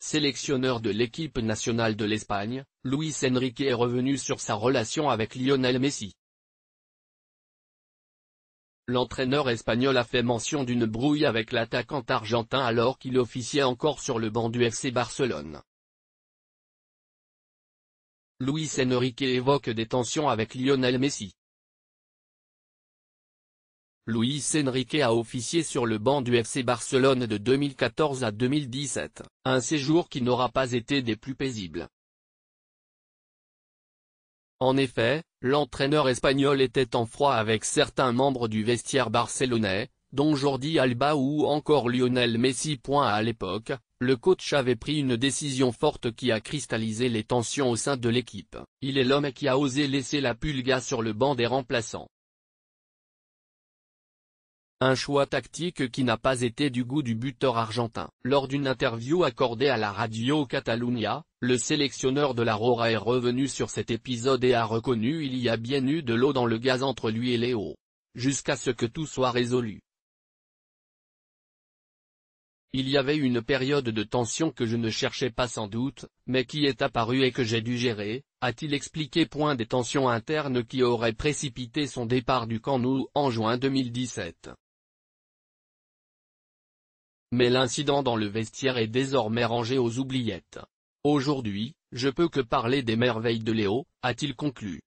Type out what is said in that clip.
Sélectionneur de l'équipe nationale de l'Espagne, Luis Enrique est revenu sur sa relation avec Lionel Messi. L'entraîneur espagnol a fait mention d'une brouille avec l'attaquant argentin alors qu'il officiait encore sur le banc du FC Barcelone. Luis Enrique évoque des tensions avec Lionel Messi. Luis Enrique a officié sur le banc du FC Barcelone de 2014 à 2017, un séjour qui n'aura pas été des plus paisibles. En effet, l'entraîneur espagnol était en froid avec certains membres du vestiaire barcelonais, dont Jordi Alba ou encore Lionel Messi. À l'époque, le coach avait pris une décision forte qui a cristallisé les tensions au sein de l'équipe. Il est l'homme qui a osé laisser la pulga sur le banc des remplaçants. Un choix tactique qui n'a pas été du goût du buteur argentin. Lors d'une interview accordée à la radio Catalunya, le sélectionneur de la est revenu sur cet épisode et a reconnu il y a bien eu de l'eau dans le gaz entre lui et Léo. Jusqu'à ce que tout soit résolu. Il y avait une période de tension que je ne cherchais pas sans doute, mais qui est apparue et que j'ai dû gérer, a-t-il expliqué. Point des tensions internes qui auraient précipité son départ du camp nous en juin 2017. Mais l'incident dans le vestiaire est désormais rangé aux oubliettes. Aujourd'hui, je peux que parler des merveilles de Léo, a-t-il conclu.